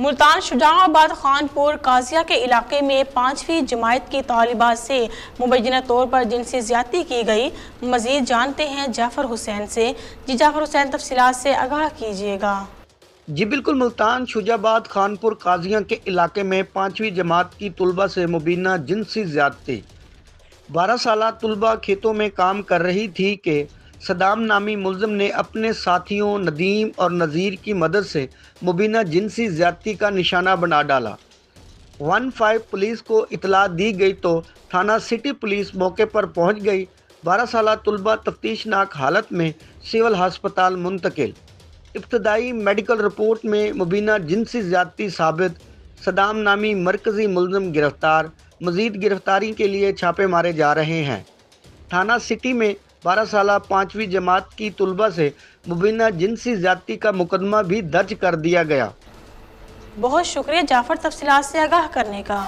मुल्तान शुजाबाद खानपुर काजिया के इलाके में पाँचवीं जमायत की तालिबा से मुबैना तौर पर जिनसी ज्यादा की गई मज़ीद जानते हैं जाफ़र हुसैन से जी जाफ़र हुसैन तफसीत से आगाह कीजिएगा जी बिल्कुल मुल्तान शुजाबाद खानपुर काजिया के इलाके में पाँचवीं जमात की तलबा से मुबीना जिनसी ज्यादती बारह साल तलबा खेतों में काम कर रही थी कि सदाम नामी मुलम ने अपने साथियों नदीम और नज़ीर की मदद से मुबीना जिनसी ज्यादती का निशाना बना डाला वन फाइव पुलिस को इतला दी गई तो थाना सिटी पुलिस मौके पर पहुंच गई बारह साल तलबा तफ्तीशनाक हालत में सिविल हस्पताल मुंतकिल इब्तदाई मेडिकल रिपोर्ट में मुबीना जिनसी ज्यादती साबित सदाम नामी मरकज़ी मुलम गिरफ़्तार मज़ीद गिरफ़्तारी के लिए छापे मारे जा रहे हैं थाना सिटी में बारह साल पाँचवीं जमात की तलबा से मुबीना जिनसी ज्यादा का मुकदमा भी दर्ज कर दिया गया बहुत शुक्रिया जाफर तफसीत से आगाह करने का